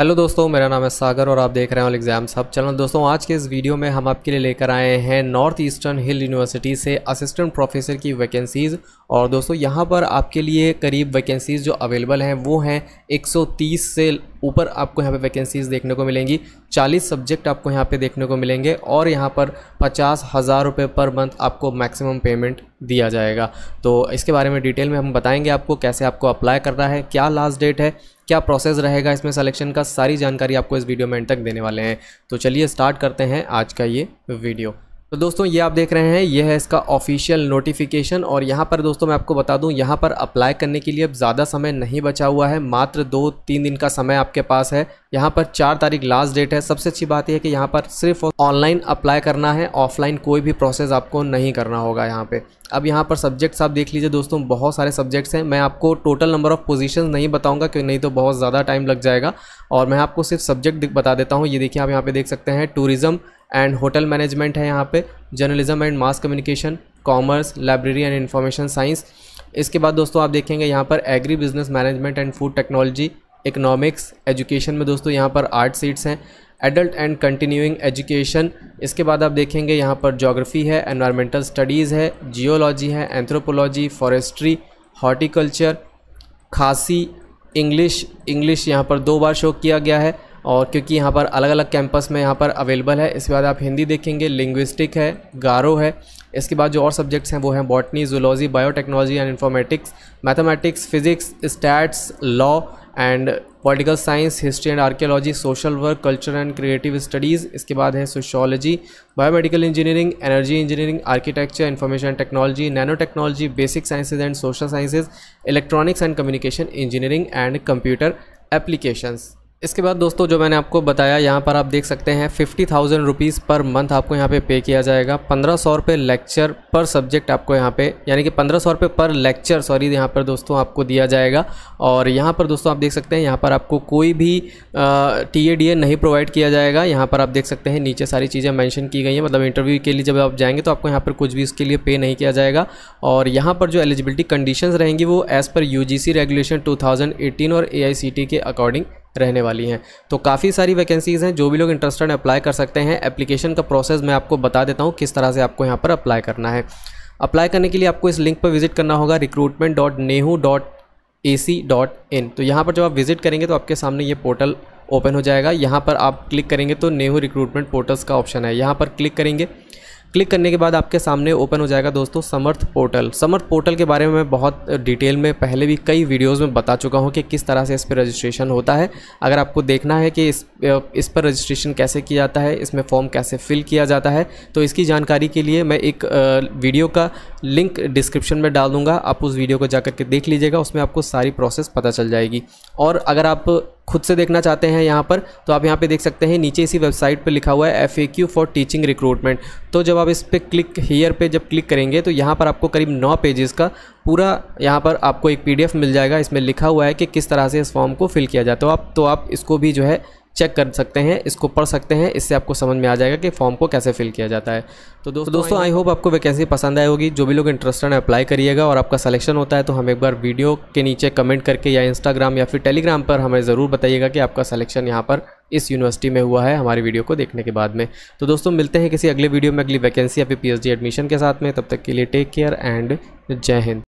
hello दोस्तों मेरा नाम है सागर और आप देख रहे हैं ऑल एग्जाम सब चैनल दोस्तों आज के इस वीडियो में हम आपके लिए लेकर आए हैं नॉर्थ ईस्टर्न हिल यूनिवर्सिटी से असिस्टेंट प्रोफेसर की वैकेंसीज़ और दोस्तों यहां पर आपके लिए करीब वैकेंसीज़ जो अवेलेबल हैं वो हैं 130 से ऊपर आपको यहाँ पे वैकेंसीज़ देखने को मिलेंगी चालीस सब्जेक्ट आपको यहाँ पर देखने को मिलेंगे और यहाँ पर पचास हज़ार रुपये पर मंथ आपको मैक्सिमम पेमेंट दिया जाएगा तो इसके बारे में डिटेल में हम बताएंगे आपको कैसे आपको अप्लाई करना है क्या लास्ट डेट है क्या प्रोसेस रहेगा इसमें सलेक्शन का सारी जानकारी आपको इस वीडियो में एंड तक देने वाले हैं तो चलिए स्टार्ट करते हैं आज का ये वीडियो तो दोस्तों ये आप देख रहे हैं ये है इसका ऑफिशियल नोटिफिकेशन और यहाँ पर दोस्तों मैं आपको बता दूँ यहाँ पर अप्लाई करने के लिए अब ज़्यादा समय नहीं बचा हुआ है मात्र दो तीन दिन का समय आपके पास है यहाँ पर चार तारीख लास्ट डेट है सबसे अच्छी बात यह है कि यहाँ पर सिर्फ ऑनलाइन अप्लाई करना है ऑफलाइन कोई भी प्रोसेस आपको नहीं करना होगा यहाँ पे अब यहाँ पर सब्जेक्ट्स आप देख लीजिए दोस्तों बहुत सारे सब्जेक्ट्स हैं मैं आपको टोटल नंबर ऑफ़ पोजीशन नहीं बताऊंगा क्योंकि नहीं तो बहुत ज़्यादा टाइम लग जाएगा और मैं आपको सिर्फ सब्जेक्ट बता देता हूँ ये देखिए आप यहाँ पर देख सकते हैं टूरिज़म एंड होटल मैनेजमेंट है यहाँ पर journalism and mass communication commerce library and information science इसके बाद दोस्तों आप देखेंगे यहाँ पर agri business management and food technology economics education में दोस्तों यहाँ पर आर्ट सीट्स हैं एडल्ट एंड कंटिन्यूइंग एजुकेशन इसके बाद आप देखेंगे यहाँ पर जोग्राफ़ी है एनवायरमेंटल स्टडीज़ है जियोलॉजी है anthropology forestry horticulture Khasi English English यहाँ पर दो बार शो किया गया है और क्योंकि यहाँ पर अलग अलग कैंपस में यहाँ पर अवेलेबल है इसके बाद आप हिंदी देखेंगे लिंग्विस्टिक है गारो है इसके बाद जो और सब्जेक्ट्स हैं वो हैं botany zoology biotechnology and informatics mathematics physics stats law and political science history and archaeology social work culture and creative studies इसके बाद है sociology biomedical engineering energy engineering architecture information technology nano technology basic sciences and social sciences electronics and communication engineering and computer applications इसके बाद दोस्तों जो मैंने आपको बताया यहाँ पर आप देख सकते हैं fifty thousand rupees per month आपको यहाँ पे पे किया जाएगा पंद्रह सौ रुपये लेक्चर पर सब्जेक्ट आपको यहाँ पे यानी कि पंद्रह सौ रुपये पर लेक्चर सॉरी यहाँ पर दोस्तों आपको दिया जाएगा और यहाँ पर दोस्तों आप देख सकते हैं यहाँ पर आपको कोई भी टी ए डी ए नहीं प्रोवाइड किया जाएगा यहाँ पर आप देख सकते हैं नीचे सारी चीज़ें मैंशन की गई हैं मतलब इंटरव्यू के लिए जब आप जाएंगे तो आपको यहाँ पर कुछ भी उसके लिए पे नहीं किया जाएगा और यहाँ पर जो एलिजिबिलिटी कंडीशन रहेंगी वो as per U G C regulation two thousand eighteen और ए आई सी टी के अकॉर्डिंग रहने वाली हैं तो काफ़ी सारी वैकेंसीज़ हैं जो भी लोग इंटरेस्टेड अप्लाई कर सकते हैं एप्लीकेशन का प्रोसेस मैं आपको बता देता हूँ किस तरह से आपको यहाँ पर अप्लाई करना है अप्लाई करने के लिए आपको इस लिंक पर विजिट करना होगा recruitment dot NEHU dot A C dot in तो यहाँ पर जब आप विजिट करेंगे तो आपके सामने ये पोर्टल ओपन हो जाएगा यहाँ पर आप क्लिक करेंगे तो नेहू रिक्रूटमेंट पोर्टल्स का ऑप्शन है यहाँ पर क्लिक करेंगे क्लिक करने के बाद आपके सामने ओपन हो जाएगा दोस्तों समर्थ पोर्टल समर्थ पोर्टल के बारे में मैं बहुत डिटेल में पहले भी कई वीडियोज़ में बता चुका हूँ कि किस तरह से इस पर रजिस्ट्रेशन होता है अगर आपको देखना है कि इस इस पर रजिस्ट्रेशन कैसे किया जाता है इसमें फॉर्म कैसे फिल किया जाता है तो इसकी जानकारी के लिए मैं एक वीडियो का लिंक डिस्क्रिप्शन में डाल दूँगा आप उस वीडियो को जा के देख लीजिएगा उसमें आपको सारी प्रोसेस पता चल जाएगी और अगर आप खुद से देखना चाहते हैं यहाँ पर तो आप यहाँ पे देख सकते हैं नीचे इसी वेबसाइट पे लिखा हुआ है F A Q for teaching recruitment तो जब आप इस पर क्लिक हीयर पे जब क्लिक करेंगे तो यहाँ पर आपको करीब नौ पेजेस का पूरा यहाँ पर आपको एक पी मिल जाएगा इसमें लिखा हुआ है कि किस तरह से इस फॉर्म को फिल किया जाए तो आप तो आप इसको भी जो है चेक कर सकते हैं इसको पढ़ सकते हैं इससे आपको समझ में आ जाएगा कि फॉर्म को कैसे फिल किया जाता है तो दोस्तों तो दोस्तों आई होप आपको वैकेंसी पसंद आई होगी जो भी लोग इंटरेस्टेड हैं अप्लाई करिएगा और आपका सिलेक्शन होता है तो हम एक बार वीडियो के नीचे कमेंट करके या इंस्टाग्राम या फिर टेलीग्राम पर हमें ज़रूर बताइएगा कि आपका सलेक्शन यहाँ पर इस यूनिवर्सिटी में हुआ है हमारी वीडियो को देखने के बाद में तो दोस्तों मिलते हैं किसी अगले वीडियो में अगली वैकेंसी या फिर पी एडमिशन के साथ में तब तक के लिए टेक केयर एंड जय हिंद